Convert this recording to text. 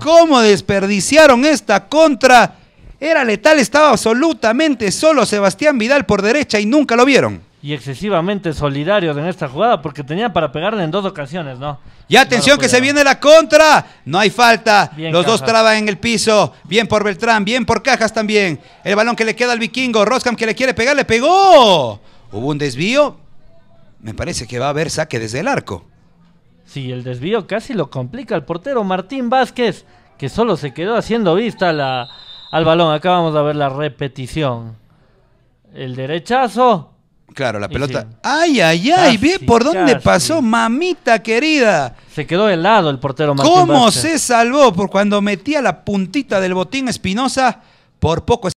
cómo desperdiciaron esta contra. Era letal, estaba absolutamente solo Sebastián Vidal por derecha y nunca lo vieron. Y excesivamente solidarios en esta jugada porque tenían para pegarle en dos ocasiones, ¿no? Y atención que se viene la contra. No hay falta. Los dos traban en el piso. Bien por Beltrán, bien por Cajas también. El balón que le queda al vikingo. Roscam que le quiere pegar, le pegó. Hubo un desvío. Me parece que va a haber saque desde el arco. Sí, el desvío casi lo complica el portero Martín Vázquez, que solo se quedó haciendo vista la, al balón. Acá vamos a ver la repetición. El derechazo. Claro, la pelota. Ay, ay, ay, ve por dónde pasó, mamita querida. Se quedó helado el portero Martín Vázquez. ¿Cómo se salvó por cuando metía la puntita del botín Espinosa? Por poco